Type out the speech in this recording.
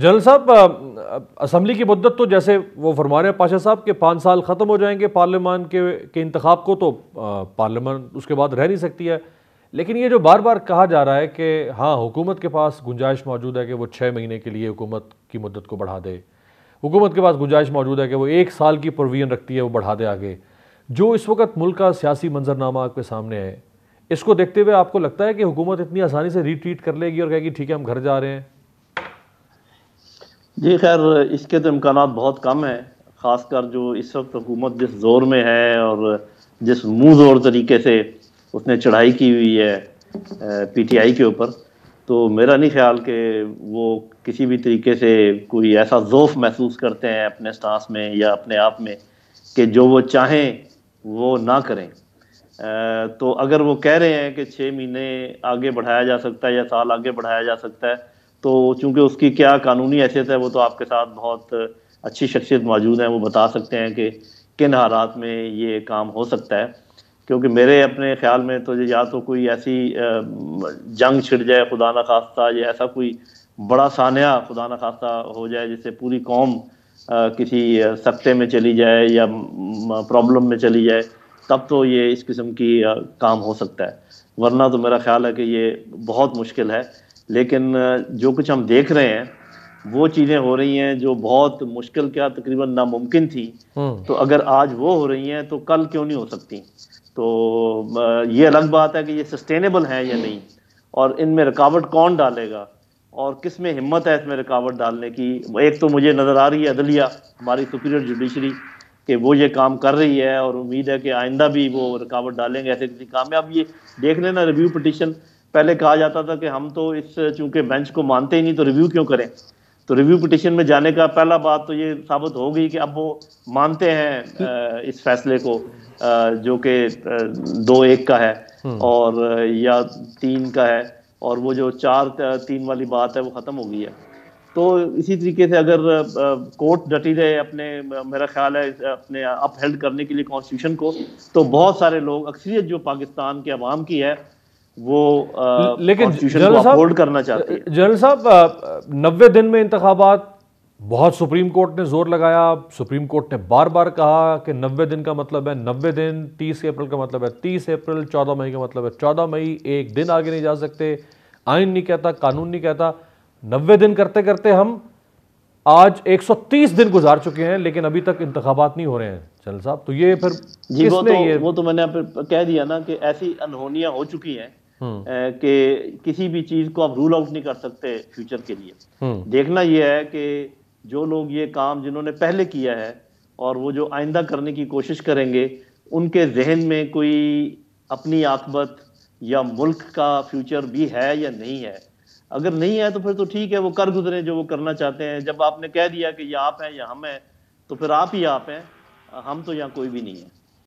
General साहब assembly की मुद्दत तो जैसे वो फरमा रहे हैं पाशा साहब के पाँच साल ख़त्म हो जाएंगे पार्लियामान के के इंतखब को तो पार्लियामान उसके बाद रह नहीं सकती है लेकिन ये जो बार बार कहा जा रहा है कि हाँ हुकूमत के पास गुंजाइश मौजूद है कि वो छः महीने के लिए हुकूमत की मदद को बढ़ा दे हुकूमत के पास गुंजाइश मौजूद है कि वो एक साल की प्रोविजन रखती है वो बढ़ा दे आगे जो इस वक्त मुल्क का सियासी मंजरनामा आपके सामने है इसको देखते हुए आपको लगता है कि हुकूमत इतनी आसानी से रीट्रीट कर लेगी और कहेगी ठीक है हम घर जा रहे हैं जी खैर इसके तो इम्कान बहुत कम हैं ख़ासकर जो इस वक्त हुकूमत जिस जोर में है और जिस मुँह जोर तरीके से उसने चढ़ाई की हुई है पी टी आई के ऊपर तो मेरा नहीं ख्याल कि वो किसी भी तरीके से कोई ऐसा जोफ महसूस करते हैं अपने स्टांस में या अपने आप में कि जो वो चाहें वो ना करें तो अगर वो कह रहे हैं कि छः महीने आगे बढ़ाया जा सकता है या साल आगे बढ़ाया जा सकता है तो चूंकि उसकी क्या कानूनी हैसियत है वो तो आपके साथ बहुत अच्छी शख्सियत मौजूद है वो बता सकते हैं कि किन हालात में ये काम हो सकता है क्योंकि मेरे अपने ख्याल में तो या तो कोई ऐसी जंग छिड़ जाए खुदा न खास्ता या ऐसा कोई बड़ा सानिया खुदा न खास्ता हो जाए जिससे पूरी कौम किसी सख्ते में चली जाए या प्रॉब्लम में चली जाए तब तो ये इस किस्म की काम हो सकता है वरना तो मेरा ख्याल है कि ये बहुत मुश्किल है लेकिन जो कुछ हम देख रहे हैं वो चीज़ें हो रही हैं जो बहुत मुश्किल क्या तकरीबन नामुमकिन थी हम्म। तो अगर आज वो हो रही हैं तो कल क्यों नहीं हो सकती तो ये अलग बात है कि ये सस्टेनेबल है या नहीं और इनमें रुकावट कौन डालेगा और किस में हिम्मत है इसमें रुकावट डालने की एक तो मुझे नज़र आ रही है अदलिया हमारी सुपीरियर जुडिशरी कि वो ये काम कर रही है और उम्मीद है कि आइंदा भी वो रुकावट डालेंगे ऐसे किसी काम में अब ये देख लेना रिव्यू पटिशन पहले कहा जाता था कि हम तो इस चूंकि बेंच को मानते ही नहीं तो रिव्यू क्यों करें तो रिव्यू पिटिशन में जाने का पहला बात तो ये साबित हो गई कि अब वो मानते हैं हम्म। इस फैसले को जो कि दो एक का है हम्म। और या तीन का है और वो जो चार तीन वाली बात है वो ख़त्म हो गई है तो इसी तरीके से अगर कोर्ट डटी रहे अपने मेरा ख्याल है अपने अपहेल्ड करने के लिए कॉन्स्टिट्यूशन को तो बहुत सारे लोग अक्सरियत जो पाकिस्तान के अवाम की है वो आ, uh, लेकिन जनरल साहब करना चाहते हैं जनरल साहब uh, नब्बे दिन में इंतबात बहुत सुप्रीम कोर्ट ने जोर लगाया सुप्रीम कोर्ट ने बार बार कहा कि नब्बे दिन का मतलब है नब्बे दिन तीस अप्रैल का मतलब है तीस अप्रैल चौदह मई का मतलब है चौदह मई एक दिन आगे नहीं जा सकते आइन नहीं कहता कानून नहीं कहता नब्बे दिन करते करते हम आज 130 दिन गुजार चुके हैं लेकिन अभी तक इंतबात नहीं हो रहे हैं चल साहब तो ये फिर जी वो तो, ये वो तो मैंने कह दिया ना कि ऐसी अनहोनियां हो चुकी हैं हम्म। कि किसी भी चीज़ को आप रूल आउट नहीं कर सकते फ्यूचर के लिए हम्म। देखना यह है कि जो लोग ये काम जिन्होंने पहले किया है और वो जो आइंदा करने की कोशिश करेंगे उनके जहन में कोई अपनी आकबत या मुल्क का फ्यूचर भी है या नहीं है अगर नहीं है तो फिर तो ठीक है वो कर गुजरे जो वो करना चाहते हैं जब आपने कह दिया कि ये आप हैं या हम हैं तो फिर आप ही आप हैं हम तो यहाँ कोई भी नहीं है